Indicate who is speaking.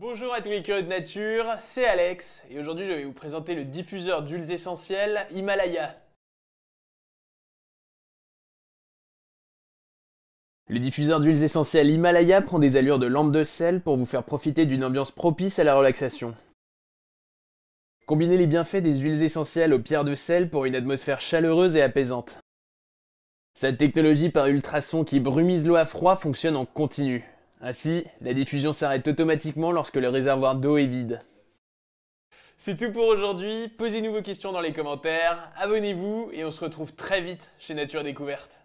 Speaker 1: Bonjour à tous les curieux de nature, c'est Alex et aujourd'hui je vais vous présenter le diffuseur d'huiles essentielles Himalaya.
Speaker 2: Le diffuseur d'huiles essentielles Himalaya prend des allures de lampe de sel pour vous faire profiter d'une ambiance propice à la relaxation. Combinez les bienfaits des huiles essentielles aux pierres de sel pour une atmosphère chaleureuse et apaisante. Cette technologie par ultrasons qui brumise l'eau à froid fonctionne en continu. Ainsi, ah la diffusion s'arrête automatiquement lorsque le réservoir d'eau est vide. C'est tout pour aujourd'hui, posez-nous vos questions dans les commentaires, abonnez-vous et on se retrouve très vite chez Nature Découverte.